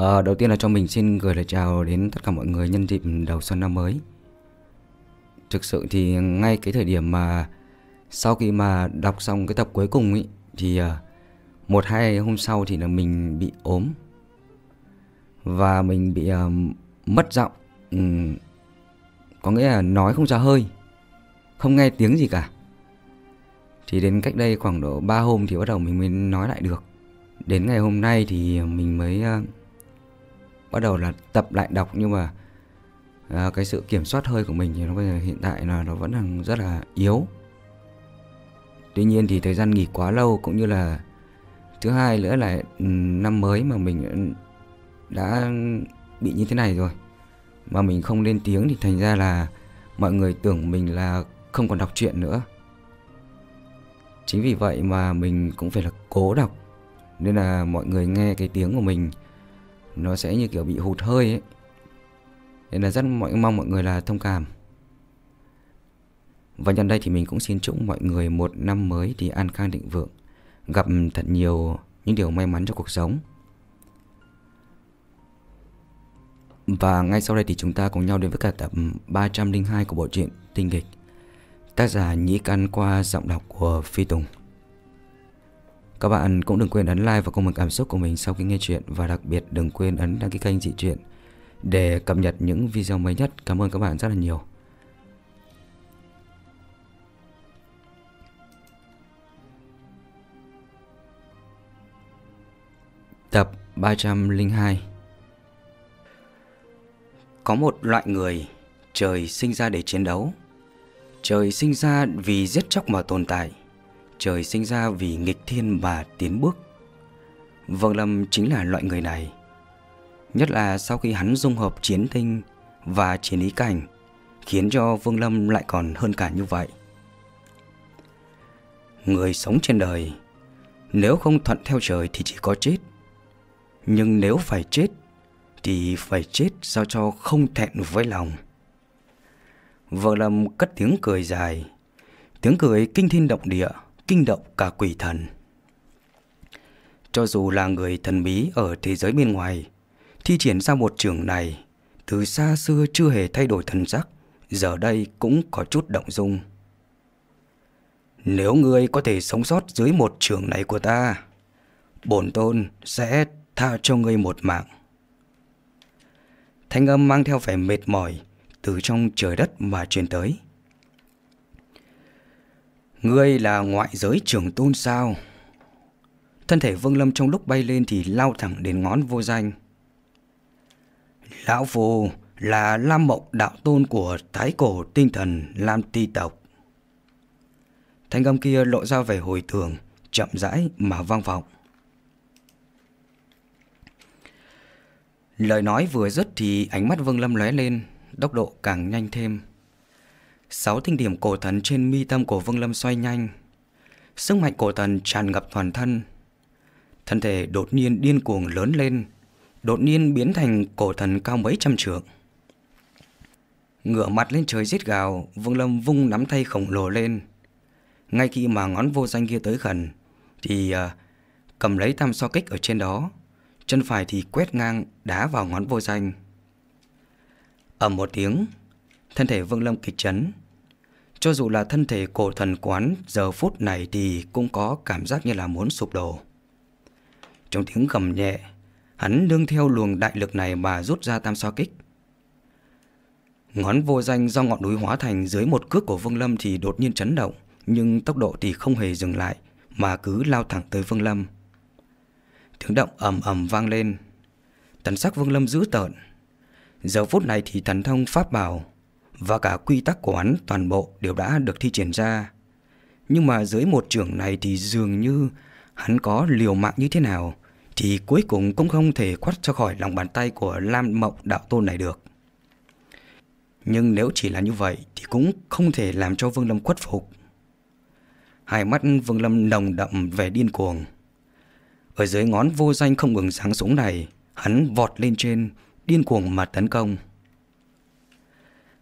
À, đầu tiên là cho mình xin gửi lời chào đến tất cả mọi người nhân dịp đầu xuân năm mới. Thực sự thì ngay cái thời điểm mà sau khi mà đọc xong cái tập cuối cùng ấy thì ờ, một hai hôm sau thì là mình bị ốm và mình bị uh, mất giọng, ừ, có nghĩa là nói không ra hơi, không nghe tiếng gì cả. Thì đến cách đây khoảng độ 3 hôm thì bắt đầu mình mới nói lại được. Đến ngày hôm nay thì mình mới uh, bắt đầu là tập lại đọc nhưng mà à, cái sự kiểm soát hơi của mình thì nó bây giờ hiện tại là nó vẫn đang rất là yếu tuy nhiên thì thời gian nghỉ quá lâu cũng như là thứ hai nữa là ừ, năm mới mà mình đã bị như thế này rồi mà mình không lên tiếng thì thành ra là mọi người tưởng mình là không còn đọc truyện nữa chính vì vậy mà mình cũng phải là cố đọc nên là mọi người nghe cái tiếng của mình nó sẽ như kiểu bị hụt hơi ấy. Nên là rất mọi mong mọi người là thông cảm Và nhân đây thì mình cũng xin chúc mọi người một năm mới thì an khang định vượng Gặp thật nhiều những điều may mắn cho cuộc sống Và ngay sau đây thì chúng ta cùng nhau đến với cả tập 302 của bộ truyện Tinh Nghịch Tác giả Nhĩ Căn qua giọng đọc của Phi Tùng các bạn cũng đừng quên ấn like và comment cảm xúc của mình sau khi nghe chuyện và đặc biệt đừng quên ấn đăng ký kênh dị chuyện để cập nhật những video mới nhất. Cảm ơn các bạn rất là nhiều. Tập 302 Có một loại người trời sinh ra để chiến đấu Trời sinh ra vì giết chóc mà tồn tại trời sinh ra vì nghịch thiên mà tiến bước. Vương Lâm chính là loại người này. Nhất là sau khi hắn dung hợp chiến tinh và chiến ý cảnh, khiến cho Vương Lâm lại còn hơn cả như vậy. Người sống trên đời, nếu không thuận theo trời thì chỉ có chết. Nhưng nếu phải chết, thì phải chết sao cho không thẹn với lòng. Vương Lâm cất tiếng cười dài, tiếng cười kinh thiên động địa kinh động cả quỷ thần. Cho dù là người thần bí ở thế giới bên ngoài, thi triển ra một trường này, từ xa xưa chưa hề thay đổi thần sắc, giờ đây cũng có chút động dung. Nếu ngươi có thể sống sót dưới một trường này của ta, bổn tôn sẽ tha cho ngươi một mạng. Thanh âm mang theo vẻ mệt mỏi từ trong trời đất mà truyền tới. Ngươi là ngoại giới trưởng tôn sao? Thân thể Vương Lâm trong lúc bay lên thì lao thẳng đến ngón vô danh. Lão Phù là Lam Mộng đạo tôn của Thái Cổ Tinh Thần Lam Ti Tộc. Thanh âm kia lộ ra về hồi tưởng chậm rãi mà vang vọng. Lời nói vừa dứt thì ánh mắt Vương Lâm lóe lên, tốc độ càng nhanh thêm. Sáu thanh điểm cổ thần trên mi tâm của Vương Lâm xoay nhanh. Sức mạnh cổ thần tràn ngập toàn thân. Thân thể đột nhiên điên cuồng lớn lên, đột nhiên biến thành cổ thần cao mấy trăm trượng. Ngửa mặt lên trời giết gào, Vương Lâm vung nắm tay khổng lồ lên. Ngay khi mà ngón vô danh kia tới gần, thì à, cầm lấy tam so kích ở trên đó, chân phải thì quét ngang đá vào ngón vô danh. Ở một tiếng, thân thể Vương Lâm kịch chấn. Cho dù là thân thể cổ thần quán giờ phút này thì cũng có cảm giác như là muốn sụp đổ. Trong tiếng gầm nhẹ, hắn nương theo luồng đại lực này mà rút ra tam sao kích. Ngón vô danh do ngọn núi hóa thành dưới một cước của Vương Lâm thì đột nhiên chấn động, nhưng tốc độ thì không hề dừng lại mà cứ lao thẳng tới Vương Lâm. Tiếng động ầm ầm vang lên. Tần sắc Vương Lâm dữ tợn. Giờ phút này thì thần thông pháp bảo và cả quy tắc của hắn toàn bộ đều đã được thi triển ra. Nhưng mà dưới một trưởng này thì dường như hắn có liều mạng như thế nào thì cuối cùng cũng không thể quát cho khỏi lòng bàn tay của Lam Mộng Đạo Tôn này được. Nhưng nếu chỉ là như vậy thì cũng không thể làm cho Vương Lâm khuất phục. Hai mắt Vương Lâm nồng đậm vẻ điên cuồng. Ở dưới ngón vô danh không ngừng sáng súng này, hắn vọt lên trên, điên cuồng mà tấn công.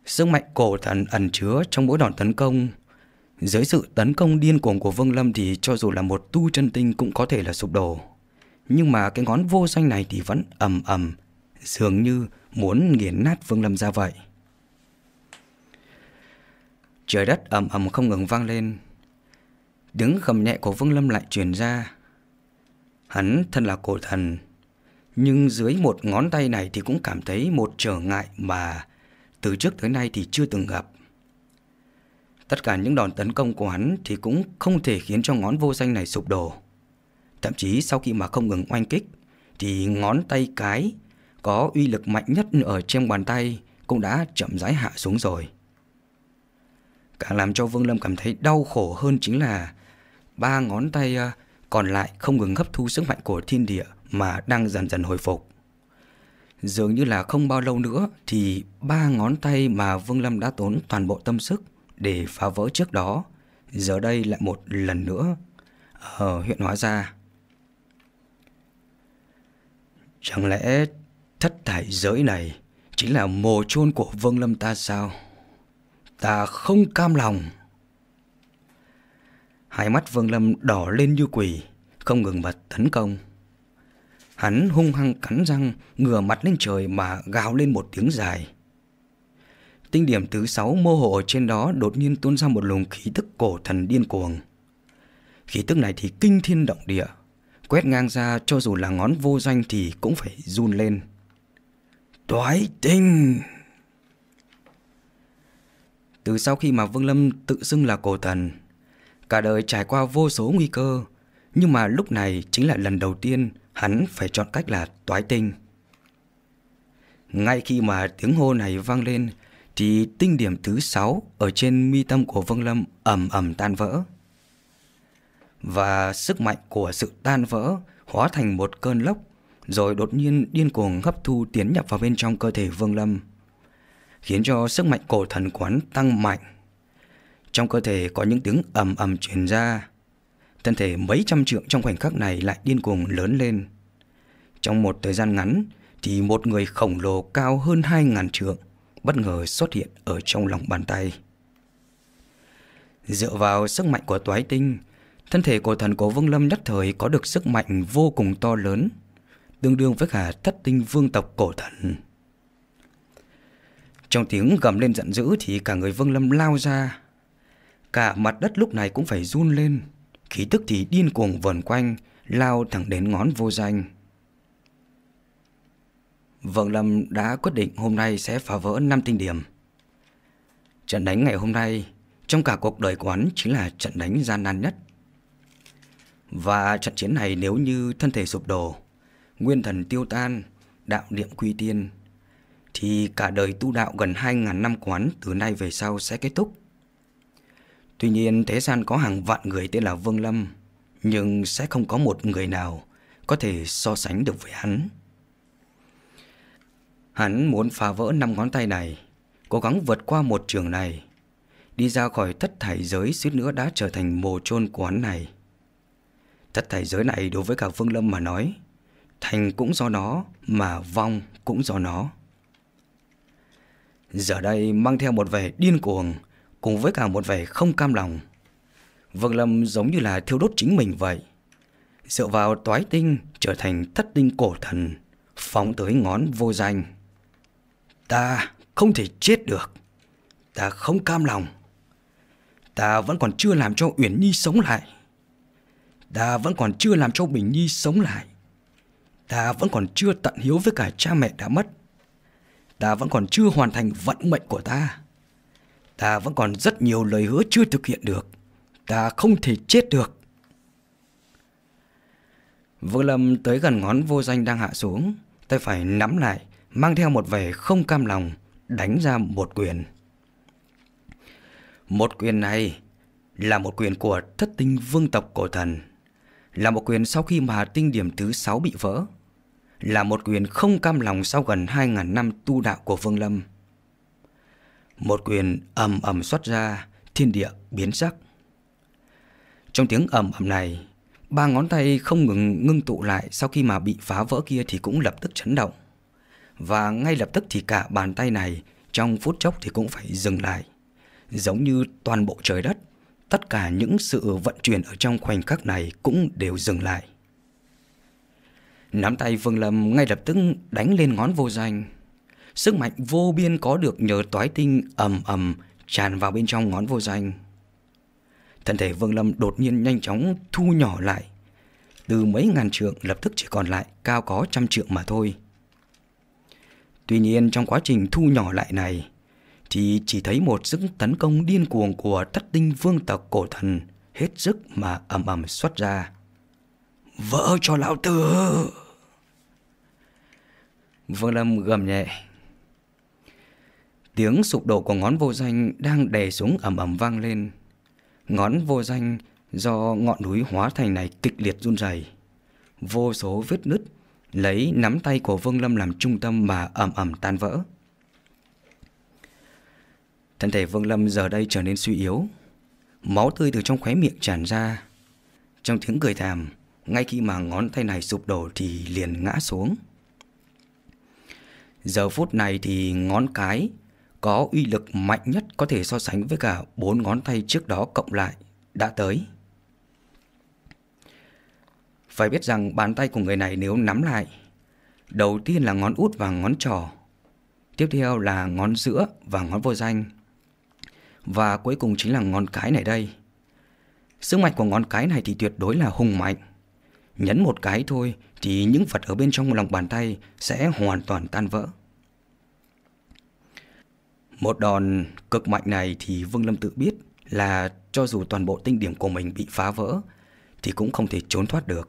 Sức mạnh cổ thần ẩn chứa trong mỗi đòn tấn công. Dưới sự tấn công điên cuồng của Vương Lâm thì cho dù là một tu chân tinh cũng có thể là sụp đổ. Nhưng mà cái ngón vô danh này thì vẫn ầm ầm, dường như muốn nghiền nát Vương Lâm ra vậy. Trời đất ầm ầm không ngừng vang lên. Tiếng khầm nhẹ của Vương Lâm lại truyền ra. Hắn thân là cổ thần, nhưng dưới một ngón tay này thì cũng cảm thấy một trở ngại mà từ trước tới nay thì chưa từng gặp. Tất cả những đòn tấn công của hắn thì cũng không thể khiến cho ngón vô danh này sụp đổ. Thậm chí sau khi mà không ngừng oanh kích thì ngón tay cái có uy lực mạnh nhất ở trên bàn tay cũng đã chậm rãi hạ xuống rồi. Càng làm cho Vương Lâm cảm thấy đau khổ hơn chính là ba ngón tay à, còn lại không ngừng hấp thu sức mạnh của thiên địa mà đang dần dần hồi phục. Dường như là không bao lâu nữa thì ba ngón tay mà Vương Lâm đã tốn toàn bộ tâm sức để phá vỡ trước đó, giờ đây lại một lần nữa ở ờ, huyện Hóa ra Chẳng lẽ thất thải giới này chính là mồ chôn của Vương Lâm ta sao? Ta không cam lòng. Hai mắt Vương Lâm đỏ lên như quỷ, không ngừng bật tấn công. Hắn hung hăng cắn răng, ngửa mặt lên trời mà gào lên một tiếng dài. Tinh điểm thứ sáu mơ hồ ở trên đó đột nhiên tuôn ra một luồng khí tức cổ thần điên cuồng. Khí tức này thì kinh thiên động địa, quét ngang ra cho dù là ngón vô danh thì cũng phải run lên. Toái tinh! Từ sau khi mà Vương Lâm tự xưng là cổ thần, cả đời trải qua vô số nguy cơ, nhưng mà lúc này chính là lần đầu tiên hắn phải chọn cách là toái tinh. Ngay khi mà tiếng hô này vang lên, thì tinh điểm thứ sáu ở trên mi tâm của Vương Lâm ầm ầm tan vỡ. Và sức mạnh của sự tan vỡ hóa thành một cơn lốc, rồi đột nhiên điên cuồng hấp thu tiến nhập vào bên trong cơ thể Vương Lâm, khiến cho sức mạnh cổ thần quán tăng mạnh. Trong cơ thể có những tiếng ầm ầm truyền ra, Thân thể mấy trăm trượng trong khoảnh khắc này lại điên cuồng lớn lên. Trong một thời gian ngắn thì một người khổng lồ cao hơn 2.000 trượng bất ngờ xuất hiện ở trong lòng bàn tay. Dựa vào sức mạnh của toái tinh, thân thể của thần cố Vương Lâm nhất thời có được sức mạnh vô cùng to lớn, tương đương với cả thất tinh vương tộc cổ thần. Trong tiếng gầm lên giận dữ thì cả người Vương Lâm lao ra. Cả mặt đất lúc này cũng phải run lên khí tức thì điên cuồng vần quanh, lao thẳng đến ngón vô danh. Vượng Lâm đã quyết định hôm nay sẽ phá vỡ năm tinh điểm. Trận đánh ngày hôm nay trong cả cuộc đời của hắn chính là trận đánh gian nan nhất. Và trận chiến này nếu như thân thể sụp đổ, nguyên thần tiêu tan, đạo niệm quy tiên, thì cả đời tu đạo gần 2.000 năm của hắn từ nay về sau sẽ kết thúc. Tuy nhiên Thế gian có hàng vạn người tên là Vương Lâm Nhưng sẽ không có một người nào Có thể so sánh được với hắn Hắn muốn phá vỡ năm ngón tay này Cố gắng vượt qua một trường này Đi ra khỏi thất thải giới suýt nữa đã trở thành mồ chôn của hắn này Thất thải giới này đối với cả Vương Lâm mà nói Thành cũng do nó Mà vong cũng do nó Giờ đây mang theo một vẻ điên cuồng cùng với cả một vẻ không cam lòng. Vương Lâm giống như là thiêu đốt chính mình vậy. Dựa vào toái tinh trở thành thất tinh cổ thần, phóng tới ngón vô danh. Ta không thể chết được. Ta không cam lòng. Ta vẫn còn chưa làm cho Uyển Nhi sống lại. Ta vẫn còn chưa làm cho Bình Nhi sống lại. Ta vẫn còn chưa tận hiếu với cả cha mẹ đã mất. Ta vẫn còn chưa hoàn thành vận mệnh của ta. Ta vẫn còn rất nhiều lời hứa chưa thực hiện được. Ta không thể chết được. Vương Lâm tới gần ngón vô danh đang hạ xuống, tay phải nắm lại, mang theo một vẻ không cam lòng, đánh ra một quyền. Một quyền này là một quyền của thất tinh vương tộc cổ thần, là một quyền sau khi mà tinh điểm thứ sáu bị vỡ, là một quyền không cam lòng sau gần hai ngàn năm tu đạo của Vương Lâm. Một quyền ầm ầm xuất ra, thiên địa biến sắc. Trong tiếng ầm ầm này, ba ngón tay không ngừng ngưng tụ lại sau khi mà bị phá vỡ kia thì cũng lập tức chấn động. Và ngay lập tức thì cả bàn tay này trong phút chốc thì cũng phải dừng lại. Giống như toàn bộ trời đất, tất cả những sự vận chuyển ở trong khoảnh khắc này cũng đều dừng lại. Nắm tay Vương Lâm ngay lập tức đánh lên ngón vô danh Sức mạnh vô biên có được nhờ toái tinh ầm ầm tràn vào bên trong ngón vô danh. Thân thể Vương Lâm đột nhiên nhanh chóng thu nhỏ lại. Từ mấy ngàn trượng lập tức chỉ còn lại cao có trăm trượng mà thôi. Tuy nhiên trong quá trình thu nhỏ lại này thì chỉ thấy một sức tấn công điên cuồng của thất tinh vương tộc cổ thần hết sức mà ầm ầm xuất ra. Vỡ cho lão tử! Vương Lâm gầm nhẹ, Tiếng sụp đổ của ngón vô danh đang đè xuống ầm ầm vang lên. Ngón vô danh do ngọn núi hóa thành này kịch liệt run rẩy. Vô số vết nứt lấy nắm tay của Vương Lâm làm trung tâm mà ầm ầm tan vỡ. Thân thể Vương Lâm giờ đây trở nên suy yếu, máu tươi từ trong khóe miệng tràn ra. Trong tiếng cười thảm, ngay khi mà ngón tay này sụp đổ thì liền ngã xuống. Giờ phút này thì ngón cái có uy lực mạnh nhất có thể so sánh với cả bốn ngón tay trước đó cộng lại đã tới. Phải biết rằng bàn tay của người này nếu nắm lại, đầu tiên là ngón út và ngón trỏ, tiếp theo là ngón giữa và ngón vô danh, và cuối cùng chính là ngón cái này đây. Sức mạnh của ngón cái này thì tuyệt đối là hùng mạnh. Nhấn một cái thôi thì những vật ở bên trong lòng bàn tay sẽ hoàn toàn tan vỡ. Một đòn cực mạnh này thì Vương Lâm tự biết là cho dù toàn bộ tinh điểm của mình bị phá vỡ thì cũng không thể trốn thoát được.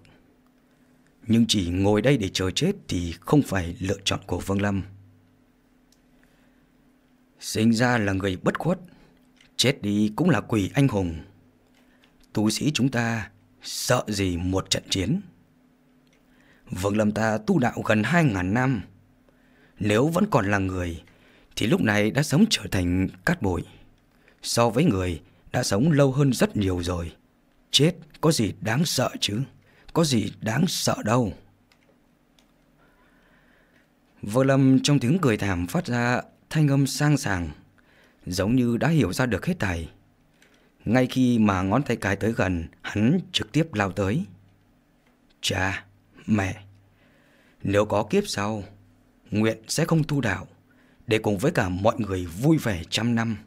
Nhưng chỉ ngồi đây để chờ chết thì không phải lựa chọn của Vương Lâm. Sinh ra là người bất khuất, chết đi cũng là quỷ anh hùng. Tu sĩ chúng ta sợ gì một trận chiến? Vương Lâm ta tu đạo gần 2.000 năm, nếu vẫn còn là người thì lúc này đã sống trở thành cát bụi. So với người đã sống lâu hơn rất nhiều rồi. Chết có gì đáng sợ chứ? Có gì đáng sợ đâu. Vô Lâm trong tiếng cười thảm phát ra thanh âm sang sàng, giống như đã hiểu ra được hết tài. Ngay khi mà ngón tay cái tới gần, hắn trực tiếp lao tới. Cha, mẹ, nếu có kiếp sau, nguyện sẽ không tu đạo để cùng với cả mọi người vui vẻ trăm năm.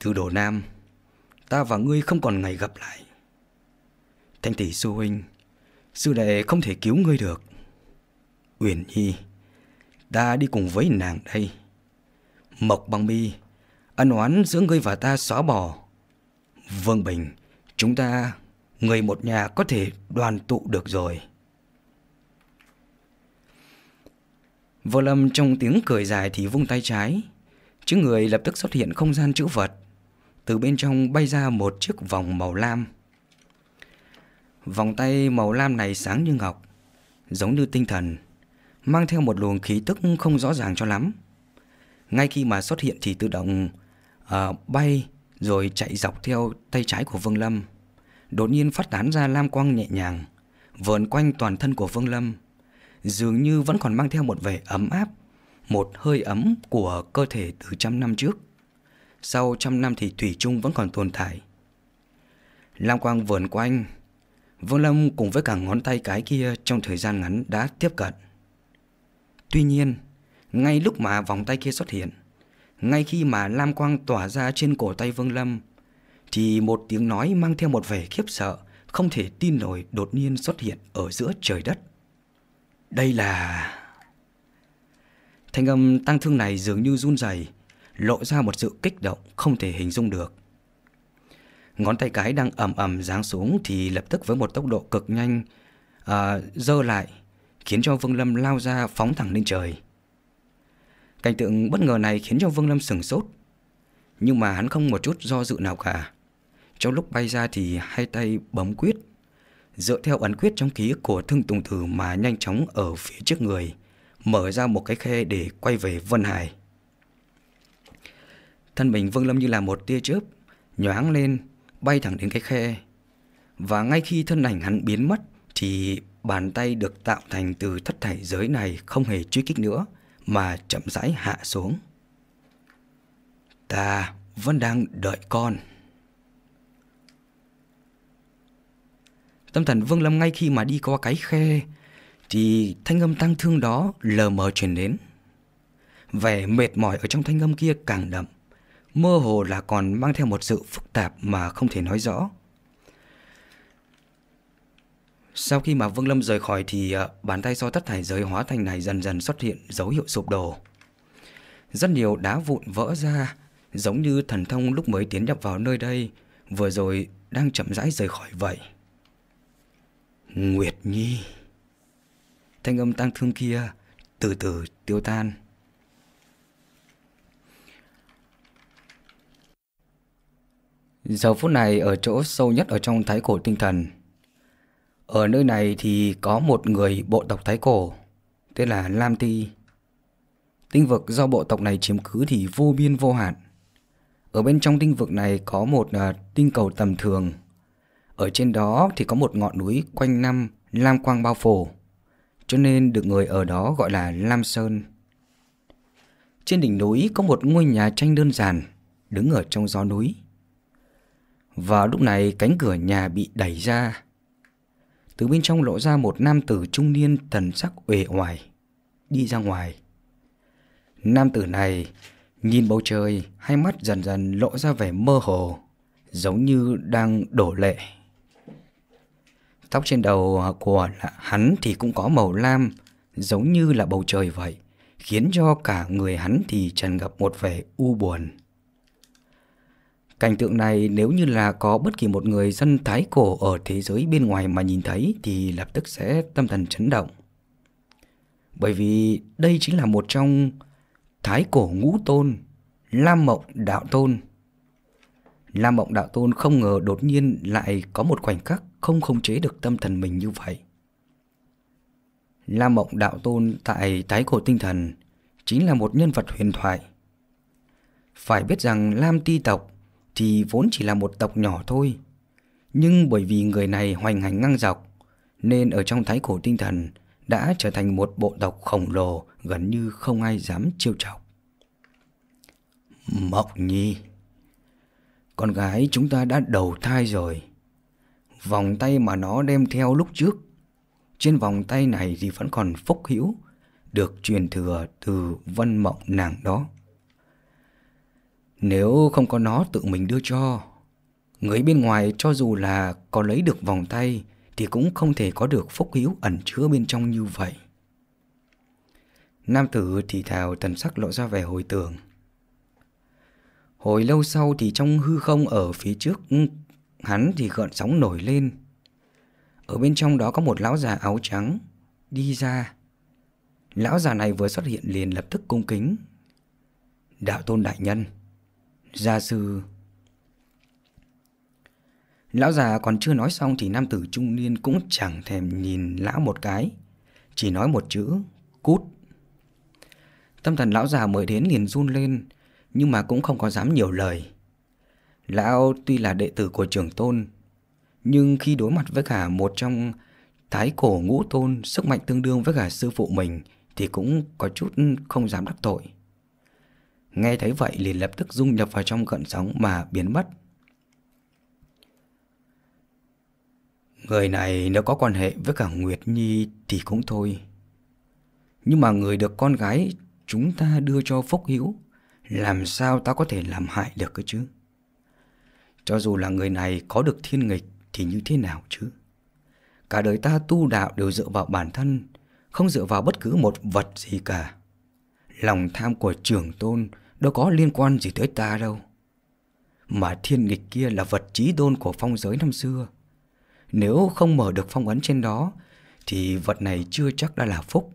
Thư đồ nam, ta và ngươi không còn ngày gặp lại. Thanh tỷ sư huynh, sư đệ không thể cứu ngươi được. Uyển Nhi, ta đi cùng với nàng đây. Mộc băng mi, ân oán giữa ngươi và ta xóa bỏ. Vương Bình, chúng ta, người một nhà có thể đoàn tụ được rồi. Vô Lâm trong tiếng cười dài thì vung tay trái. Chữ người lập tức xuất hiện không gian chữ vật. Từ bên trong bay ra một chiếc vòng màu lam. Vòng tay màu lam này sáng như ngọc, giống như tinh thần, mang theo một luồng khí tức không rõ ràng cho lắm. Ngay khi mà xuất hiện thì tự động uh, bay rồi chạy dọc theo tay trái của Vương Lâm. Đột nhiên phát tán ra lam quang nhẹ nhàng, vờn quanh toàn thân của Vương Lâm dường như vẫn còn mang theo một vẻ ấm áp, một hơi ấm của cơ thể từ trăm năm trước. Sau trăm năm thì Thủy chung vẫn còn tồn tại. Lam quang vườn quanh, Vương Lâm cùng với cả ngón tay cái kia trong thời gian ngắn đã tiếp cận. Tuy nhiên, ngay lúc mà vòng tay kia xuất hiện, ngay khi mà Lam Quang tỏa ra trên cổ tay Vương Lâm, thì một tiếng nói mang theo một vẻ khiếp sợ, không thể tin nổi đột nhiên xuất hiện ở giữa trời đất. Đây là... Thanh âm tăng thương này dường như run dày lộ ra một sự kích động không thể hình dung được. Ngón tay cái đang ẩm ẩm giáng xuống thì lập tức với một tốc độ cực nhanh à, dơ lại, khiến cho Vương Lâm lao ra phóng thẳng lên trời. Cảnh tượng bất ngờ này khiến cho Vương Lâm sừng sốt, nhưng mà hắn không một chút do dự nào cả. Trong lúc bay ra thì hai tay bấm quyết dựa theo ấn quyết trong ký ức của Thương Tùng Tử mà nhanh chóng ở phía trước người, mở ra một cái khe để quay về Vân Hải. Thân mình Vương Lâm như là một tia chớp, nhoáng lên, bay thẳng đến cái khe. Và ngay khi thân ảnh hắn biến mất thì bàn tay được tạo thành từ thất thải giới này không hề truy kích nữa mà chậm rãi hạ xuống. Ta vẫn đang đợi con. Tâm thần Vương Lâm ngay khi mà đi qua cái khe Thì thanh âm tăng thương đó lờ mờ truyền đến Vẻ mệt mỏi ở trong thanh âm kia càng đậm Mơ hồ là còn mang theo một sự phức tạp mà không thể nói rõ Sau khi mà Vương Lâm rời khỏi thì ờ, bàn tay do tất thải giới hóa thành này dần dần xuất hiện dấu hiệu sụp đổ Rất nhiều đá vụn vỡ ra Giống như thần thông lúc mới tiến nhập vào nơi đây Vừa rồi đang chậm rãi rời khỏi vậy Nguyệt Nhi Thanh âm tăng thương kia từ từ tiêu tan Giờ phút này ở chỗ sâu nhất ở trong thái cổ tinh thần Ở nơi này thì có một người bộ tộc thái cổ Tên là Lam Ti Tinh vực do bộ tộc này chiếm cứ thì vô biên vô hạn Ở bên trong tinh vực này có một uh, tinh cầu tầm thường ở trên đó thì có một ngọn núi quanh năm Lam Quang bao phủ, cho nên được người ở đó gọi là Lam Sơn. Trên đỉnh núi có một ngôi nhà tranh đơn giản, đứng ở trong gió núi. Và lúc này cánh cửa nhà bị đẩy ra. Từ bên trong lộ ra một nam tử trung niên thần sắc uể oải đi ra ngoài. Nam tử này nhìn bầu trời, hai mắt dần dần lộ ra vẻ mơ hồ, giống như đang đổ lệ. Tóc trên đầu của hắn thì cũng có màu lam, giống như là bầu trời vậy, khiến cho cả người hắn thì tràn ngập một vẻ u buồn. Cảnh tượng này nếu như là có bất kỳ một người dân Thái cổ ở thế giới bên ngoài mà nhìn thấy thì lập tức sẽ tâm thần chấn động. Bởi vì đây chính là một trong Thái cổ ngũ tôn, Lam Mộng Đạo Tôn. Lam Mộng Đạo Tôn không ngờ đột nhiên lại có một khoảnh khắc không khống chế được tâm thần mình như vậy. Lam Mộng Đạo Tôn tại Thái Cổ Tinh Thần chính là một nhân vật huyền thoại. Phải biết rằng Lam Ti tộc thì vốn chỉ là một tộc nhỏ thôi. Nhưng bởi vì người này hoành hành ngang dọc, nên ở trong Thái Cổ Tinh Thần đã trở thành một bộ tộc khổng lồ gần như không ai dám chiêu chọc. Mộng Nhi Con gái chúng ta đã đầu thai rồi vòng tay mà nó đem theo lúc trước. Trên vòng tay này thì vẫn còn phúc hữu, được truyền thừa từ vân mộng nàng đó. Nếu không có nó tự mình đưa cho, người bên ngoài cho dù là có lấy được vòng tay thì cũng không thể có được phúc hữu ẩn chứa bên trong như vậy. Nam tử thì thào thần sắc lộ ra vẻ hồi tưởng. Hồi lâu sau thì trong hư không ở phía trước hắn thì gợn sóng nổi lên. Ở bên trong đó có một lão già áo trắng, đi ra. Lão già này vừa xuất hiện liền lập tức cung kính. Đạo tôn đại nhân, gia sư... Lão già còn chưa nói xong thì nam tử trung niên cũng chẳng thèm nhìn lão một cái, chỉ nói một chữ, cút. Tâm thần lão già mới đến liền run lên, nhưng mà cũng không có dám nhiều lời. Lão tuy là đệ tử của trưởng tôn, nhưng khi đối mặt với cả một trong thái cổ ngũ tôn sức mạnh tương đương với cả sư phụ mình thì cũng có chút không dám đắc tội. Nghe thấy vậy liền lập tức dung nhập vào trong gợn sóng mà biến mất. Người này nếu có quan hệ với cả Nguyệt Nhi thì cũng thôi. Nhưng mà người được con gái chúng ta đưa cho Phúc Hữu, làm sao ta có thể làm hại được cơ chứ? Cho dù là người này có được thiên nghịch thì như thế nào chứ? Cả đời ta tu đạo đều dựa vào bản thân, không dựa vào bất cứ một vật gì cả. Lòng tham của trưởng tôn đâu có liên quan gì tới ta đâu. Mà thiên nghịch kia là vật trí tôn của phong giới năm xưa. Nếu không mở được phong ấn trên đó, thì vật này chưa chắc đã là phúc.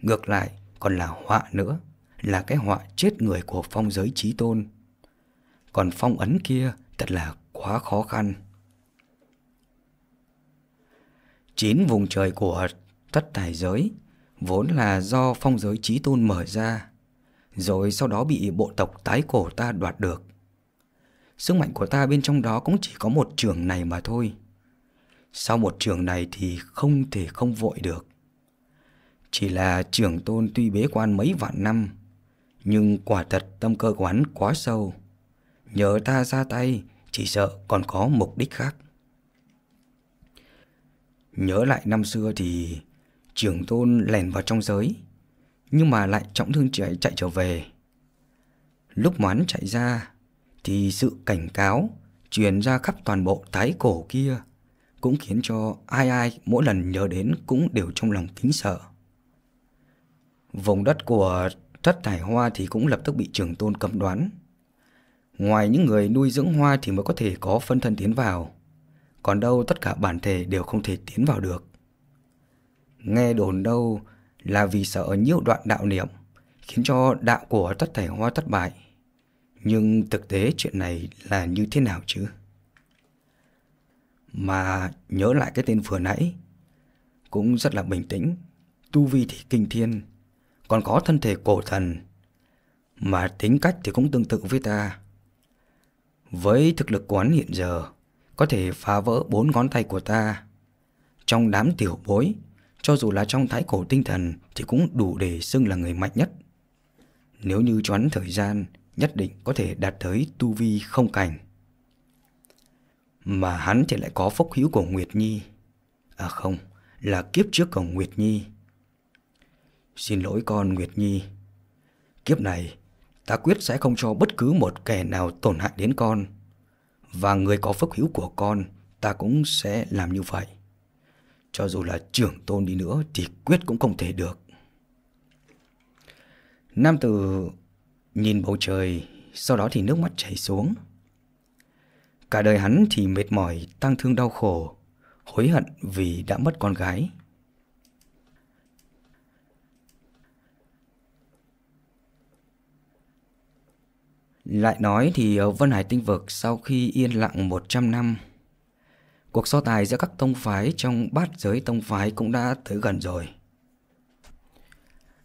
Ngược lại, còn là họa nữa, là cái họa chết người của phong giới trí tôn. Còn phong ấn kia thật là quá khó khăn. Chín vùng trời của thất tài giới vốn là do phong giới trí tôn mở ra, rồi sau đó bị bộ tộc tái cổ ta đoạt được. Sức mạnh của ta bên trong đó cũng chỉ có một trường này mà thôi. Sau một trường này thì không thể không vội được. Chỉ là trưởng tôn tuy bế quan mấy vạn năm, nhưng quả thật tâm cơ của hắn quá sâu nhờ ta ra tay chỉ sợ còn có mục đích khác. Nhớ lại năm xưa thì trưởng tôn lèn vào trong giới, nhưng mà lại trọng thương chạy, chạy trở về. Lúc mà hắn chạy ra thì sự cảnh cáo truyền ra khắp toàn bộ thái cổ kia cũng khiến cho ai ai mỗi lần nhớ đến cũng đều trong lòng kính sợ. Vùng đất của thất thải hoa thì cũng lập tức bị trường tôn cấm đoán Ngoài những người nuôi dưỡng hoa thì mới có thể có phân thân tiến vào, còn đâu tất cả bản thể đều không thể tiến vào được. Nghe đồn đâu là vì sợ nhiễu đoạn đạo niệm, khiến cho đạo của tất thể hoa thất bại. Nhưng thực tế chuyện này là như thế nào chứ? Mà nhớ lại cái tên vừa nãy, cũng rất là bình tĩnh, tu vi thì kinh thiên, còn có thân thể cổ thần, mà tính cách thì cũng tương tự với ta. Với thực lực của hắn hiện giờ, có thể phá vỡ bốn ngón tay của ta. Trong đám tiểu bối, cho dù là trong thái cổ tinh thần thì cũng đủ để xưng là người mạnh nhất. Nếu như cho hắn thời gian, nhất định có thể đạt tới tu vi không cảnh. Mà hắn thì lại có phúc hữu của Nguyệt Nhi. À không, là kiếp trước của Nguyệt Nhi. Xin lỗi con Nguyệt Nhi. Kiếp này Ta quyết sẽ không cho bất cứ một kẻ nào tổn hại đến con Và người có phước hữu của con Ta cũng sẽ làm như vậy Cho dù là trưởng tôn đi nữa Thì quyết cũng không thể được Nam tử nhìn bầu trời Sau đó thì nước mắt chảy xuống Cả đời hắn thì mệt mỏi Tăng thương đau khổ Hối hận vì đã mất con gái Lại nói thì ờ, Vân Hải Tinh Vực sau khi yên lặng 100 năm, cuộc so tài giữa các tông phái trong bát giới tông phái cũng đã tới gần rồi.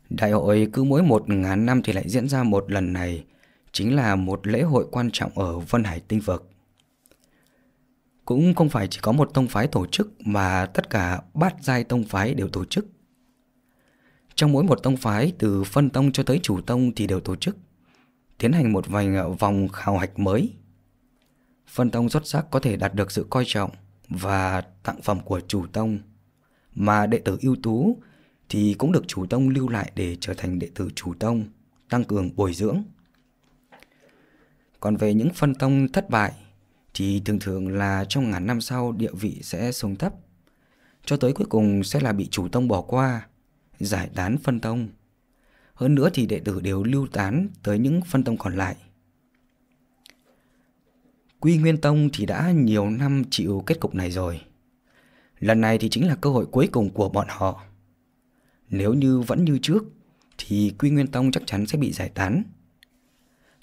Đại hội cứ mỗi một ngàn năm thì lại diễn ra một lần này, chính là một lễ hội quan trọng ở Vân Hải Tinh Vực. Cũng không phải chỉ có một tông phái tổ chức mà tất cả bát giai tông phái đều tổ chức. Trong mỗi một tông phái từ phân tông cho tới chủ tông thì đều tổ chức tiến hành một vài vòng khảo hạch mới. Phân tông xuất sắc có thể đạt được sự coi trọng và tặng phẩm của chủ tông, mà đệ tử ưu tú thì cũng được chủ tông lưu lại để trở thành đệ tử chủ tông, tăng cường bồi dưỡng. Còn về những phân tông thất bại thì thường thường là trong ngàn năm sau địa vị sẽ xuống thấp, cho tới cuối cùng sẽ là bị chủ tông bỏ qua, giải tán phân tông. Hơn nữa thì đệ tử đều lưu tán tới những phân tông còn lại. Quy Nguyên Tông thì đã nhiều năm chịu kết cục này rồi. Lần này thì chính là cơ hội cuối cùng của bọn họ. Nếu như vẫn như trước, thì Quy Nguyên Tông chắc chắn sẽ bị giải tán.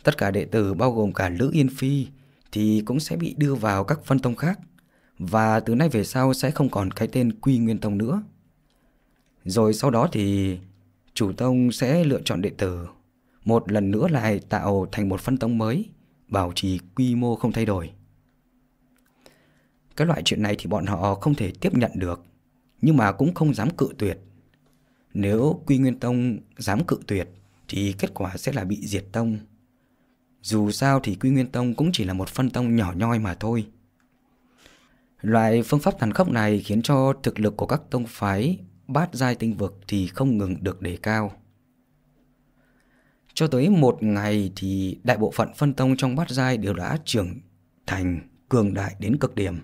Tất cả đệ tử bao gồm cả Lữ Yên Phi thì cũng sẽ bị đưa vào các phân tông khác và từ nay về sau sẽ không còn cái tên Quy Nguyên Tông nữa. Rồi sau đó thì chủ tông sẽ lựa chọn đệ tử, một lần nữa lại tạo thành một phân tông mới, bảo trì quy mô không thay đổi. Cái loại chuyện này thì bọn họ không thể tiếp nhận được, nhưng mà cũng không dám cự tuyệt. Nếu Quy Nguyên Tông dám cự tuyệt thì kết quả sẽ là bị diệt tông. Dù sao thì Quy Nguyên Tông cũng chỉ là một phân tông nhỏ nhoi mà thôi. Loại phương pháp tàn khốc này khiến cho thực lực của các tông phái bát giai tinh vực thì không ngừng được đề cao. Cho tới một ngày thì đại bộ phận phân tông trong bát giai đều đã trưởng thành cường đại đến cực điểm.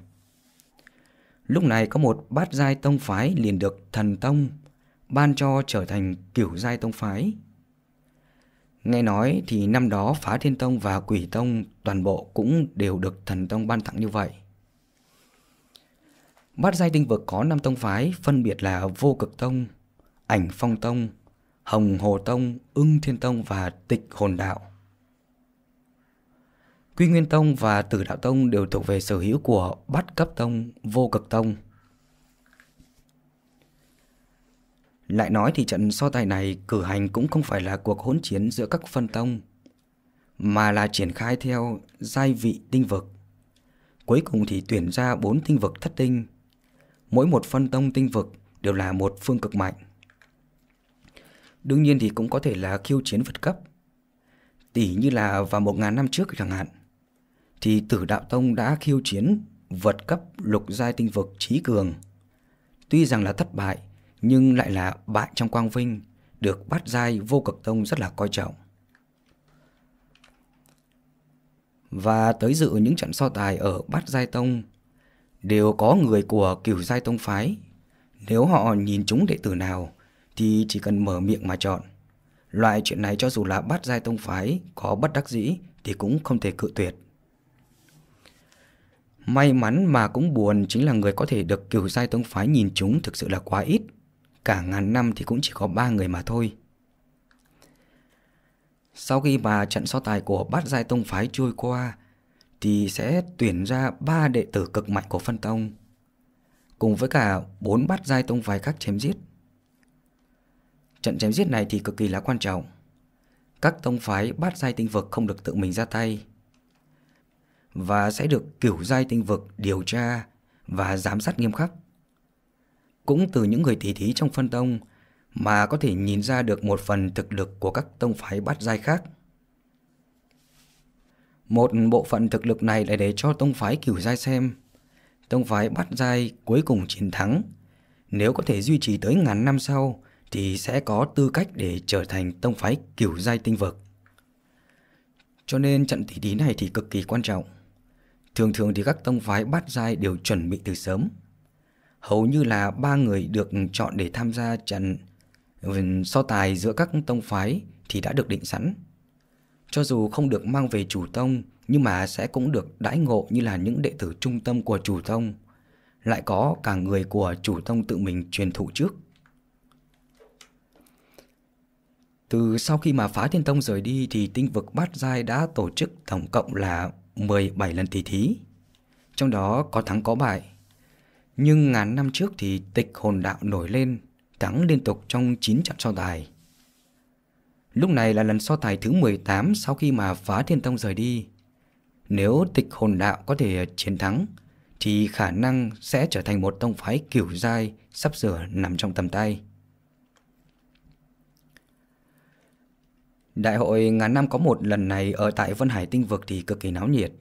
Lúc này có một bát giai tông phái liền được thần tông ban cho trở thành cửu giai tông phái. Nghe nói thì năm đó Phá Thiên Tông và Quỷ Tông toàn bộ cũng đều được thần tông ban tặng như vậy. Bát giai tinh vực có 5 tông phái phân biệt là Vô Cực Tông, Ảnh Phong Tông, Hồng Hồ Tông, Ưng Thiên Tông và Tịch Hồn Đạo. Quy Nguyên Tông và Tử Đạo Tông đều thuộc về sở hữu của Bát Cấp Tông, Vô Cực Tông. Lại nói thì trận so tài này cử hành cũng không phải là cuộc hỗn chiến giữa các phân tông, mà là triển khai theo giai vị tinh vực. Cuối cùng thì tuyển ra 4 tinh vực thất tinh mỗi một phân tông tinh vực đều là một phương cực mạnh. Đương nhiên thì cũng có thể là khiêu chiến vật cấp. Tỷ như là vào 1.000 năm trước chẳng hạn, thì tử đạo tông đã khiêu chiến vật cấp lục giai tinh vực trí cường. Tuy rằng là thất bại, nhưng lại là bại trong quang vinh, được bát giai vô cực tông rất là coi trọng. Và tới dự những trận so tài ở bát giai tông đều có người của cửu giai tông phái. Nếu họ nhìn chúng đệ tử nào thì chỉ cần mở miệng mà chọn. Loại chuyện này cho dù là bát giai tông phái có bất đắc dĩ thì cũng không thể cự tuyệt. May mắn mà cũng buồn chính là người có thể được cửu giai tông phái nhìn chúng thực sự là quá ít. Cả ngàn năm thì cũng chỉ có ba người mà thôi. Sau khi mà trận so tài của bát giai tông phái trôi qua thì sẽ tuyển ra ba đệ tử cực mạnh của phân tông, cùng với cả bốn bát giai tông phái khác chém giết. Trận chém giết này thì cực kỳ là quan trọng. Các tông phái bát giai tinh vực không được tự mình ra tay và sẽ được kiểu giai tinh vực điều tra và giám sát nghiêm khắc. Cũng từ những người tỷ thí trong phân tông mà có thể nhìn ra được một phần thực lực của các tông phái bát giai khác. Một bộ phận thực lực này lại để cho tông phái cửu giai xem. Tông phái bắt giai cuối cùng chiến thắng. Nếu có thể duy trì tới ngàn năm sau thì sẽ có tư cách để trở thành tông phái cửu giai tinh vực. Cho nên trận tỷ thí này thì cực kỳ quan trọng. Thường thường thì các tông phái bát giai đều chuẩn bị từ sớm. Hầu như là ba người được chọn để tham gia trận ừ, so tài giữa các tông phái thì đã được định sẵn. Cho dù không được mang về chủ tông nhưng mà sẽ cũng được đãi ngộ như là những đệ tử trung tâm của chủ tông. Lại có cả người của chủ tông tự mình truyền thụ trước. Từ sau khi mà phá thiên tông rời đi thì tinh vực bát giai đã tổ chức tổng cộng là 17 lần tỷ thí. Trong đó có thắng có bại. Nhưng ngàn năm trước thì tịch hồn đạo nổi lên, thắng liên tục trong 9 trận so tài. Lúc này là lần so tài thứ 18 sau khi mà phá thiên tông rời đi. Nếu tịch hồn đạo có thể chiến thắng, thì khả năng sẽ trở thành một tông phái kiểu dai sắp sửa nằm trong tầm tay. Đại hội ngàn năm có một lần này ở tại Vân Hải Tinh Vực thì cực kỳ náo nhiệt.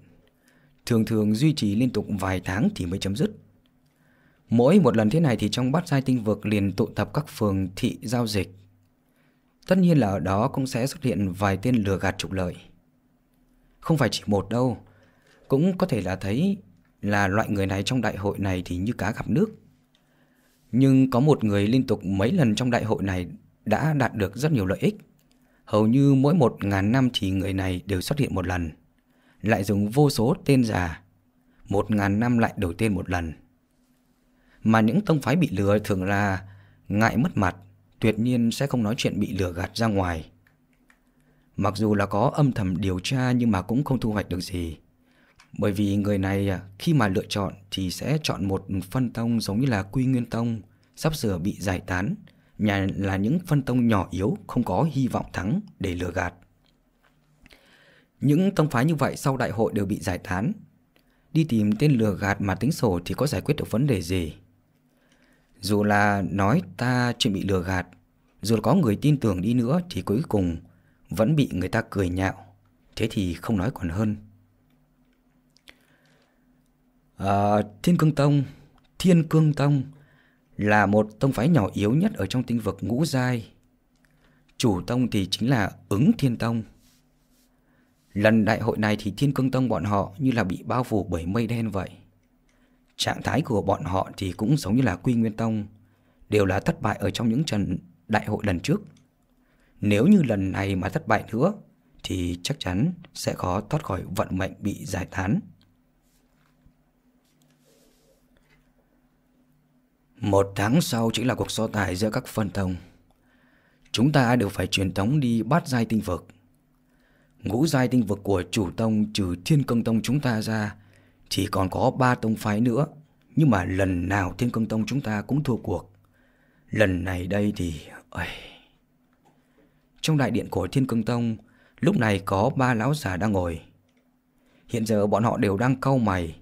Thường thường duy trì liên tục vài tháng thì mới chấm dứt. Mỗi một lần thế này thì trong bát giai tinh vực liền tụ tập các phường thị giao dịch Tất nhiên là ở đó cũng sẽ xuất hiện vài tên lừa gạt trục lợi. Không phải chỉ một đâu, cũng có thể là thấy là loại người này trong đại hội này thì như cá gặp nước. Nhưng có một người liên tục mấy lần trong đại hội này đã đạt được rất nhiều lợi ích. Hầu như mỗi một ngàn năm thì người này đều xuất hiện một lần. Lại dùng vô số tên già. Một ngàn năm lại đổi tên một lần. Mà những tông phái bị lừa thường là ngại mất mặt tuyệt nhiên sẽ không nói chuyện bị lừa gạt ra ngoài. Mặc dù là có âm thầm điều tra nhưng mà cũng không thu hoạch được gì. Bởi vì người này à, khi mà lựa chọn thì sẽ chọn một phân tông giống như là Quy Nguyên Tông, sắp sửa bị giải tán, nhà là những phân tông nhỏ yếu không có hy vọng thắng để lừa gạt. Những tông phái như vậy sau đại hội đều bị giải tán. Đi tìm tên lừa gạt mà tính sổ thì có giải quyết được vấn đề gì? Dù là nói ta chuẩn bị lừa gạt, dù có người tin tưởng đi nữa thì cuối cùng vẫn bị người ta cười nhạo. Thế thì không nói còn hơn. À, Thiên Cương Tông, Thiên Cương Tông là một tông phái nhỏ yếu nhất ở trong tinh vực ngũ giai. Chủ tông thì chính là ứng Thiên Tông. Lần đại hội này thì Thiên Cương Tông bọn họ như là bị bao phủ bởi mây đen vậy. Trạng thái của bọn họ thì cũng giống như là Quy Nguyên Tông, đều là thất bại ở trong những trận đại hội lần trước. Nếu như lần này mà thất bại nữa, thì chắc chắn sẽ khó thoát khỏi vận mệnh bị giải tán. Một tháng sau chính là cuộc so tài giữa các phân tông. Chúng ta đều phải truyền thống đi bát giai tinh vực. Ngũ giai tinh vực của chủ tông trừ thiên công tông chúng ta ra chỉ còn có ba tông phái nữa, nhưng mà lần nào Thiên Cương Tông chúng ta cũng thua cuộc. Lần này đây thì... Ây... Trong đại điện của Thiên Cương Tông, lúc này có ba lão già đang ngồi. Hiện giờ bọn họ đều đang cau mày.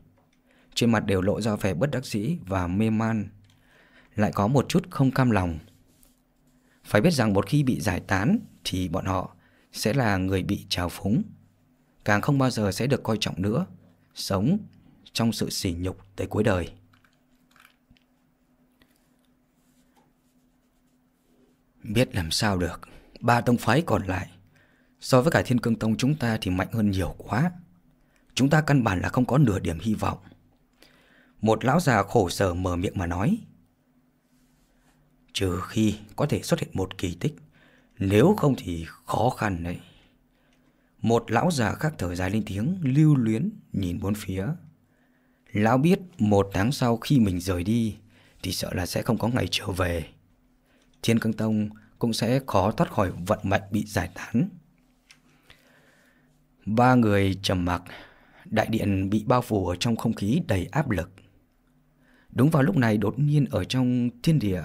Trên mặt đều lộ ra vẻ bất đắc dĩ và mê man. Lại có một chút không cam lòng. Phải biết rằng một khi bị giải tán thì bọn họ sẽ là người bị trào phúng. Càng không bao giờ sẽ được coi trọng nữa. Sống trong sự sỉ nhục tới cuối đời. Biết làm sao được, ba tông phái còn lại so với cả Thiên Cương Tông chúng ta thì mạnh hơn nhiều quá. Chúng ta căn bản là không có nửa điểm hy vọng. Một lão già khổ sở mở miệng mà nói. Trừ khi có thể xuất hiện một kỳ tích, nếu không thì khó khăn đấy. Một lão già khác thở dài lên tiếng lưu luyến nhìn bốn phía. Lão biết một tháng sau khi mình rời đi thì sợ là sẽ không có ngày trở về. Thiên Cương Tông cũng sẽ khó thoát khỏi vận mệnh bị giải tán. Ba người trầm mặc, đại điện bị bao phủ ở trong không khí đầy áp lực. Đúng vào lúc này đột nhiên ở trong thiên địa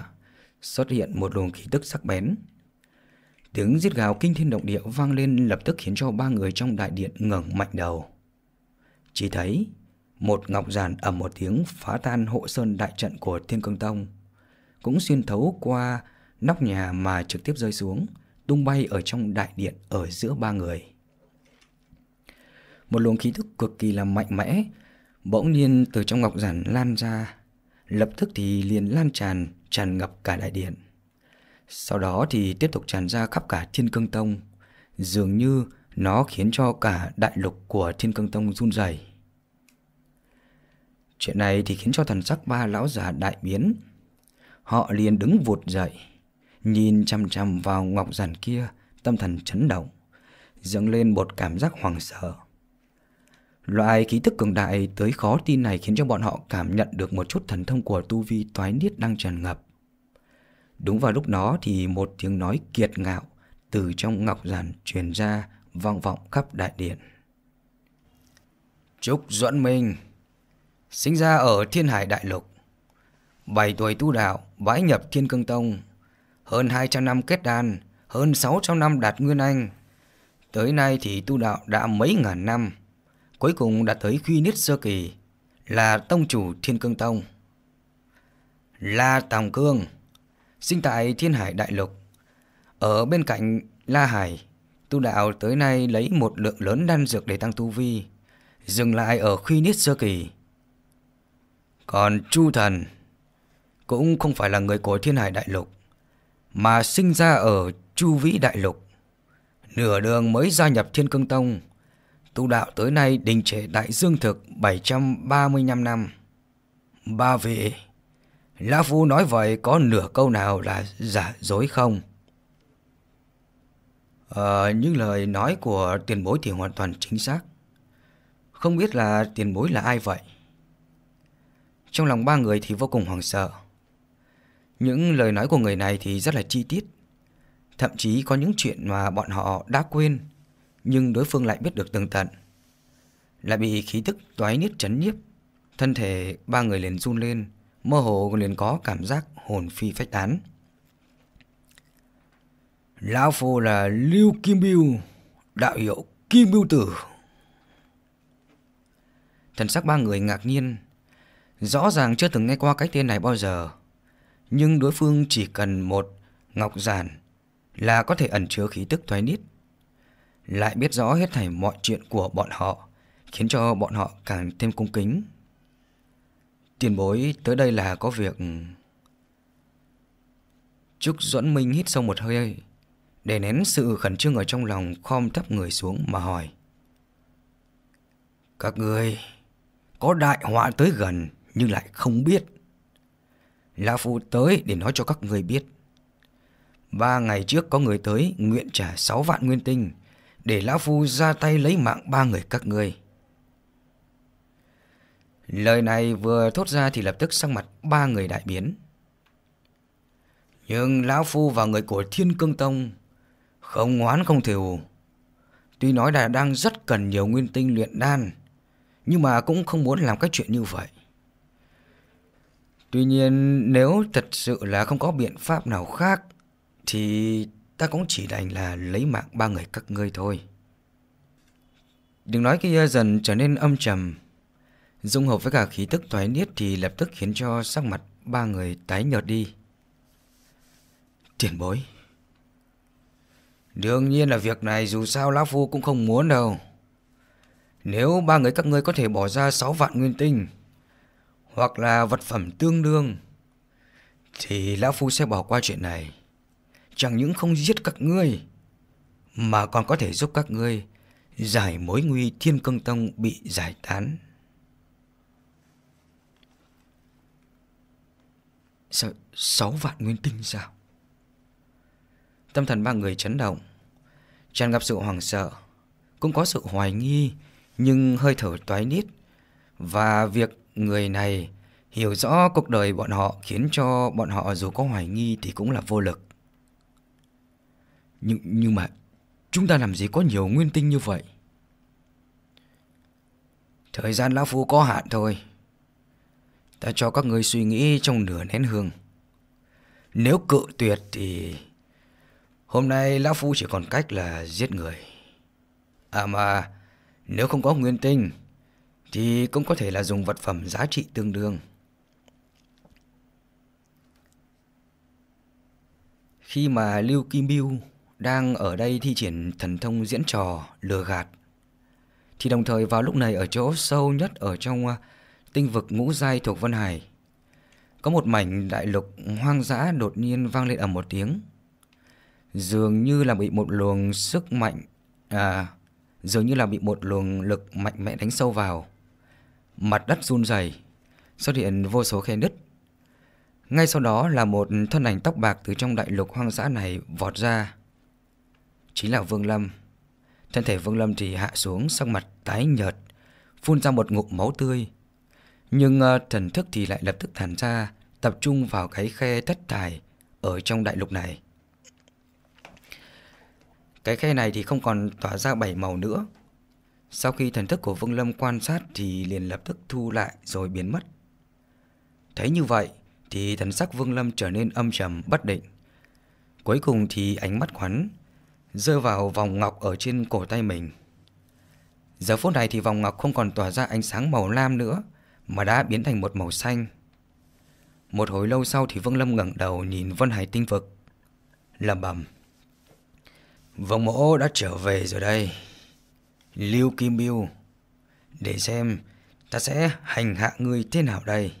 xuất hiện một luồng khí tức sắc bén. Tiếng giết gào kinh thiên động địa vang lên lập tức khiến cho ba người trong đại điện ngẩng mạnh đầu. Chỉ thấy một ngọc giản ầm một tiếng phá tan hộ sơn đại trận của Thiên Cương Tông. Cũng xuyên thấu qua nóc nhà mà trực tiếp rơi xuống, tung bay ở trong đại điện ở giữa ba người. Một luồng khí thức cực kỳ là mạnh mẽ, bỗng nhiên từ trong ngọc giản lan ra, lập tức thì liền lan tràn, tràn ngập cả đại điện. Sau đó thì tiếp tục tràn ra khắp cả Thiên Cương Tông, dường như nó khiến cho cả đại lục của Thiên Cương Tông run rẩy. Chuyện này thì khiến cho thần sắc ba lão già đại biến. Họ liền đứng vụt dậy, nhìn chăm chăm vào ngọc giản kia, tâm thần chấn động, dâng lên một cảm giác hoàng sợ. Loại khí thức cường đại tới khó tin này khiến cho bọn họ cảm nhận được một chút thần thông của tu vi toái niết đang tràn ngập. Đúng vào lúc đó thì một tiếng nói kiệt ngạo từ trong ngọc giản truyền ra vang vọng khắp đại điện. chúc Duẫn Minh! Sinh ra ở Thiên Hải Đại Lục 7 tuổi tu đạo, bãi nhập Thiên Cương Tông Hơn 200 năm kết đan, hơn 600 năm đạt Nguyên Anh Tới nay thì tu đạo đã mấy ngàn năm Cuối cùng đã tới Khuy Niết Sơ Kỳ Là Tông Chủ Thiên Cương Tông La Tòng Cương Sinh tại Thiên Hải Đại Lục Ở bên cạnh La Hải Tu đạo tới nay lấy một lượng lớn đan dược để tăng tu vi Dừng lại ở Khuy Niết Sơ Kỳ còn Chu Thần cũng không phải là người của thiên hải đại lục, mà sinh ra ở Chu Vĩ đại lục. Nửa đường mới gia nhập Thiên Cương Tông, tu đạo tới nay đình trệ đại dương thực 735 năm. Ba vị, Lã Phu nói vậy có nửa câu nào là giả dối không? À, những lời nói của tiền bối thì hoàn toàn chính xác. Không biết là tiền bối là ai vậy? Trong lòng ba người thì vô cùng hoảng sợ. Những lời nói của người này thì rất là chi tiết. Thậm chí có những chuyện mà bọn họ đã quên, nhưng đối phương lại biết được tường tận. Lại bị khí tức toái niết chấn nhiếp, thân thể ba người liền run lên, mơ hồ liền có cảm giác hồn phi phách tán. Lão Phu là Lưu Kim Biêu, đạo hiệu Kim Biêu Tử. Thần sắc ba người ngạc nhiên, Rõ ràng chưa từng nghe qua cái tên này bao giờ Nhưng đối phương chỉ cần một ngọc giản Là có thể ẩn chứa khí tức thoái nít Lại biết rõ hết thảy mọi chuyện của bọn họ Khiến cho bọn họ càng thêm cung kính Tiền bối tới đây là có việc Trúc Duẫn Minh hít sâu một hơi Để nén sự khẩn trương ở trong lòng khom thấp người xuống mà hỏi Các người có đại họa tới gần nhưng lại không biết. Lão Phu tới để nói cho các người biết. Ba ngày trước có người tới nguyện trả 6 vạn nguyên tinh để Lão Phu ra tay lấy mạng ba người các ngươi. Lời này vừa thốt ra thì lập tức sắc mặt ba người đại biến. Nhưng Lão Phu và người của Thiên Cương Tông không ngoán không thiểu. Tuy nói là đang rất cần nhiều nguyên tinh luyện đan, nhưng mà cũng không muốn làm các chuyện như vậy. Tuy nhiên nếu thật sự là không có biện pháp nào khác thì ta cũng chỉ đành là lấy mạng ba người các ngươi thôi. Đừng nói kia dần trở nên âm trầm. Dung hợp với cả khí tức thoái niết thì lập tức khiến cho sắc mặt ba người tái nhợt đi. Tiền bối. Đương nhiên là việc này dù sao Lão Phu cũng không muốn đâu. Nếu ba người các ngươi có thể bỏ ra 6 vạn nguyên tinh hoặc là vật phẩm tương đương thì lão phu sẽ bỏ qua chuyện này. Chẳng những không giết các ngươi mà còn có thể giúp các ngươi giải mối nguy Thiên Cương Tông bị giải tán. Sao, sáu vạn nguyên tinh sao? Tâm thần ba người chấn động, tràn ngập sự hoảng sợ, cũng có sự hoài nghi, nhưng hơi thở toái nít và việc Người này hiểu rõ cuộc đời bọn họ khiến cho bọn họ dù có hoài nghi thì cũng là vô lực. Nhưng, nhưng mà chúng ta làm gì có nhiều nguyên tinh như vậy? Thời gian lão phu có hạn thôi. Ta cho các ngươi suy nghĩ trong nửa nén hương. Nếu cự tuyệt thì hôm nay lão phu chỉ còn cách là giết người. À mà nếu không có nguyên tinh thì cũng có thể là dùng vật phẩm giá trị tương đương. Khi mà Lưu Kim Biêu đang ở đây thi triển thần thông diễn trò lừa gạt thì đồng thời vào lúc này ở chỗ sâu nhất ở trong à, tinh vực ngũ giai thuộc Vân Hải có một mảnh đại lục hoang dã đột nhiên vang lên ở một tiếng dường như là bị một luồng sức mạnh à dường như là bị một luồng lực mạnh mẽ đánh sâu vào mặt đất run rẩy, xuất hiện vô số khe nứt. Ngay sau đó là một thân ảnh tóc bạc từ trong đại lục hoang dã này vọt ra. Chính là Vương Lâm. Thân thể Vương Lâm thì hạ xuống sắc mặt tái nhợt, phun ra một ngụm máu tươi. Nhưng uh, thần thức thì lại lập tức thản ra, tập trung vào cái khe thất tài ở trong đại lục này. Cái khe này thì không còn tỏa ra bảy màu nữa sau khi thần thức của Vương Lâm quan sát thì liền lập tức thu lại rồi biến mất. Thấy như vậy thì thần sắc Vương Lâm trở nên âm trầm bất định. Cuối cùng thì ánh mắt khoắn rơi vào vòng ngọc ở trên cổ tay mình. Giờ phút này thì vòng ngọc không còn tỏa ra ánh sáng màu lam nữa mà đã biến thành một màu xanh. Một hồi lâu sau thì Vương Lâm ngẩng đầu nhìn Vân Hải tinh vực, lẩm bẩm: "Vương Mỗ đã trở về rồi đây." Lưu Kim Biêu, để xem ta sẽ hành hạ người thế nào đây.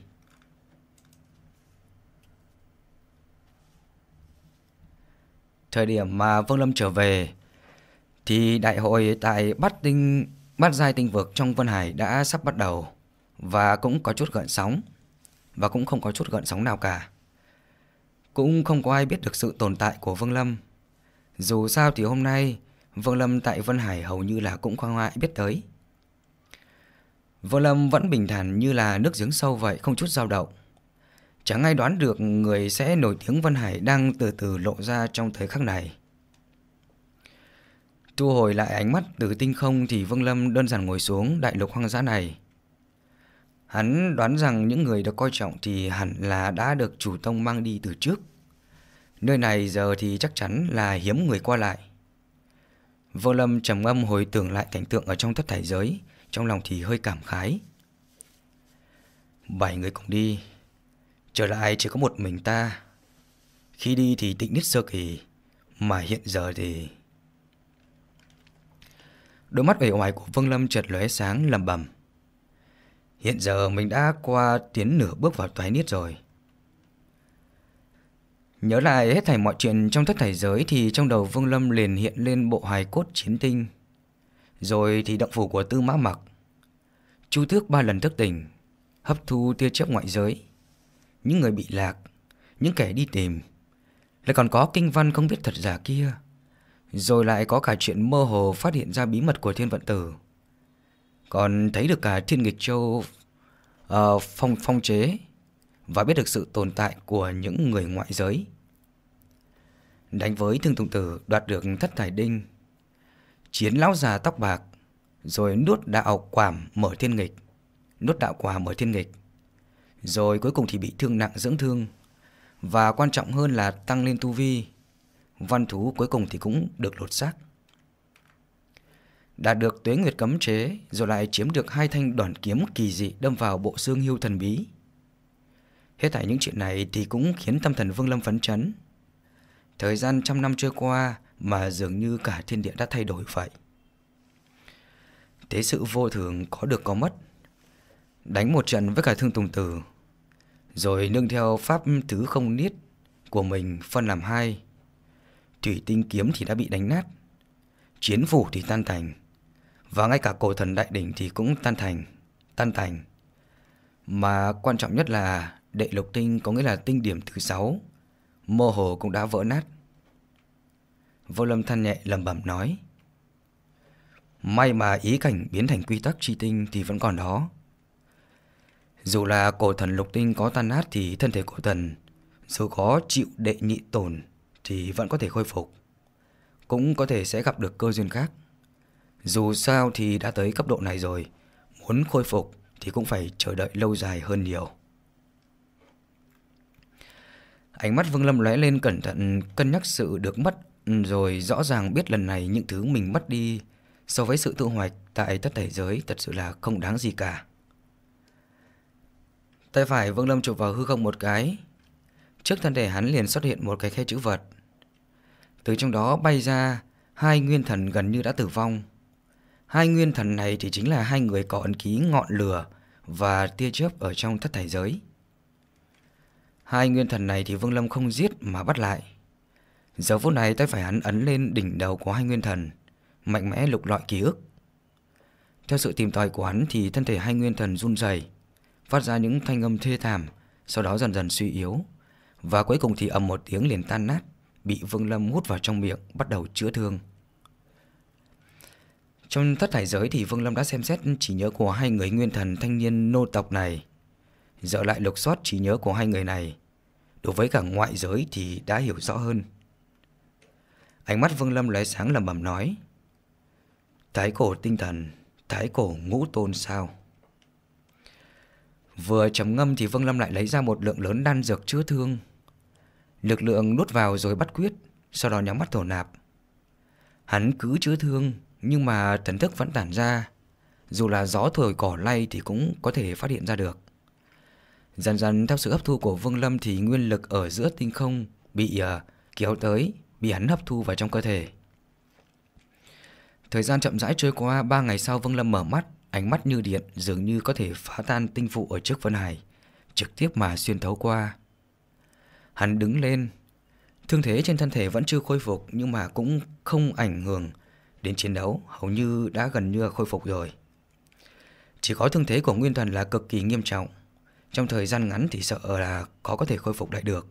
Thời điểm mà Vương Lâm trở về, thì đại hội tại Bát Tinh Bát Giai Tinh Vực trong Vân Hải đã sắp bắt đầu và cũng có chút gợn sóng và cũng không có chút gợn sóng nào cả. Cũng không có ai biết được sự tồn tại của Vương Lâm. Dù sao thì hôm nay Vương Lâm tại Vân Hải hầu như là cũng khoang ngoại biết tới. Vương Lâm vẫn bình thản như là nước giếng sâu vậy không chút dao động. Chẳng ai đoán được người sẽ nổi tiếng Vân Hải đang từ từ lộ ra trong thời khắc này. Thu hồi lại ánh mắt từ tinh không thì Vương Lâm đơn giản ngồi xuống đại lục hoang dã này. Hắn đoán rằng những người được coi trọng thì hẳn là đã được chủ tông mang đi từ trước. Nơi này giờ thì chắc chắn là hiếm người qua lại. Vô Lâm trầm ngâm hồi tưởng lại cảnh tượng ở trong thất thải giới, trong lòng thì hơi cảm khái. Bảy người cùng đi, trở lại chỉ có một mình ta. Khi đi thì tịnh nít sơ kỳ, mà hiện giờ thì... Đôi mắt uể ngoài của Vương Lâm chợt lóe sáng lầm bầm. Hiện giờ mình đã qua tiến nửa bước vào toái niết rồi. Nhớ lại hết thảy mọi chuyện trong thất thảy giới thì trong đầu Vương Lâm liền hiện lên bộ hài cốt chiến tinh. Rồi thì động phủ của Tư Mã Mặc. Chu Thước ba lần thức tỉnh, hấp thu tia chớp ngoại giới. Những người bị lạc, những kẻ đi tìm. Lại còn có kinh văn không biết thật giả kia. Rồi lại có cả chuyện mơ hồ phát hiện ra bí mật của thiên vận tử. Còn thấy được cả thiên nghịch châu uh, phong, phong chế và biết được sự tồn tại của những người ngoại giới. Đánh với thương thùng tử đoạt được thất thải đinh, chiến lão già tóc bạc, rồi nuốt đạo quảm mở thiên nghịch, nuốt đạo quả mở thiên nghịch. Rồi cuối cùng thì bị thương nặng dưỡng thương, và quan trọng hơn là tăng lên tu vi. Văn thú cuối cùng thì cũng được lột xác. Đạt được tuế nguyệt cấm chế, rồi lại chiếm được hai thanh đoàn kiếm kỳ dị đâm vào bộ xương hưu thần bí. Hết thảy những chuyện này thì cũng khiến tâm thần Vương Lâm phấn chấn. Thời gian trăm năm trôi qua mà dường như cả thiên địa đã thay đổi vậy. Thế sự vô thường có được có mất. Đánh một trận với cả thương tùng tử. Rồi nương theo pháp tứ không niết của mình phân làm hai. Thủy tinh kiếm thì đã bị đánh nát. Chiến phủ thì tan thành. Và ngay cả cổ thần đại đỉnh thì cũng tan thành, tan thành. Mà quan trọng nhất là Đệ lục tinh có nghĩa là tinh điểm thứ 6 Mơ hồ cũng đã vỡ nát Vô lâm than nhẹ lầm bẩm nói May mà ý cảnh biến thành quy tắc chi tinh thì vẫn còn đó Dù là cổ thần lục tinh có tan nát thì thân thể cổ thần Dù có chịu đệ nhị tổn thì vẫn có thể khôi phục Cũng có thể sẽ gặp được cơ duyên khác Dù sao thì đã tới cấp độ này rồi Muốn khôi phục thì cũng phải chờ đợi lâu dài hơn nhiều Ánh mắt Vương Lâm lóe lên cẩn thận cân nhắc sự được mất rồi rõ ràng biết lần này những thứ mình mất đi so với sự tự hoạch tại tất thảy giới thật sự là không đáng gì cả. Tay phải Vương Lâm chụp vào hư không một cái. Trước thân thể hắn liền xuất hiện một cái khe chữ vật. Từ trong đó bay ra hai nguyên thần gần như đã tử vong. Hai nguyên thần này thì chính là hai người có ấn ký ngọn lửa và tia chớp ở trong thất thải giới. Hai nguyên thần này thì Vương Lâm không giết mà bắt lại. Giờ phút này tay phải hắn ấn lên đỉnh đầu của hai nguyên thần, mạnh mẽ lục lọi ký ức. Theo sự tìm tòi của hắn thì thân thể hai nguyên thần run rẩy, phát ra những thanh âm thê thảm, sau đó dần dần suy yếu và cuối cùng thì ầm một tiếng liền tan nát, bị Vương Lâm hút vào trong miệng bắt đầu chữa thương. Trong thất hải giới thì Vương Lâm đã xem xét trí nhớ của hai người nguyên thần thanh niên nô tộc này. Giờ lại lục soát trí nhớ của hai người này Đối với cả ngoại giới thì đã hiểu rõ hơn Ánh mắt Vương Lâm lóe sáng lầm bầm nói Thái cổ tinh thần Thái cổ ngũ tôn sao Vừa chấm ngâm thì Vương Lâm lại lấy ra một lượng lớn đan dược chữa thương Lực lượng nuốt vào rồi bắt quyết Sau đó nhắm mắt thổ nạp Hắn cứ chữa thương Nhưng mà thần thức vẫn tản ra Dù là gió thổi cỏ lay thì cũng có thể phát hiện ra được Dần dần theo sự hấp thu của Vương Lâm thì nguyên lực ở giữa tinh không bị uh, kéo tới, bị hắn hấp thu vào trong cơ thể. Thời gian chậm rãi trôi qua, 3 ngày sau Vương Lâm mở mắt, ánh mắt như điện dường như có thể phá tan tinh phụ ở trước Vân Hải, trực tiếp mà xuyên thấu qua. Hắn đứng lên, thương thế trên thân thể vẫn chưa khôi phục nhưng mà cũng không ảnh hưởng đến chiến đấu, hầu như đã gần như khôi phục rồi. Chỉ có thương thế của Nguyên Thần là cực kỳ nghiêm trọng. Trong thời gian ngắn thì sợ là khó có thể khôi phục lại được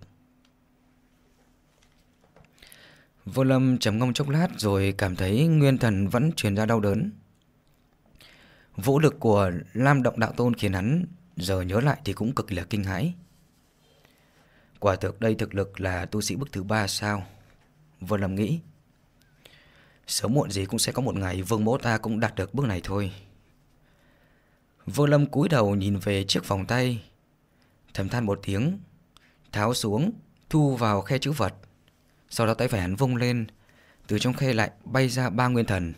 Vô lâm chấm ngông chốc lát rồi cảm thấy nguyên thần vẫn truyền ra đau đớn Vũ lực của Lam Động Đạo Tôn khiến hắn giờ nhớ lại thì cũng cực là kinh hãi Quả thực đây thực lực là tu sĩ bức thứ ba sao Vô lâm nghĩ Sớm muộn gì cũng sẽ có một ngày vương mẫu ta cũng đạt được bước này thôi Vô lâm cúi đầu nhìn về chiếc vòng tay thầm than một tiếng, tháo xuống, thu vào khe chữ vật. Sau đó tay phải hắn vung lên, từ trong khe lại bay ra ba nguyên thần.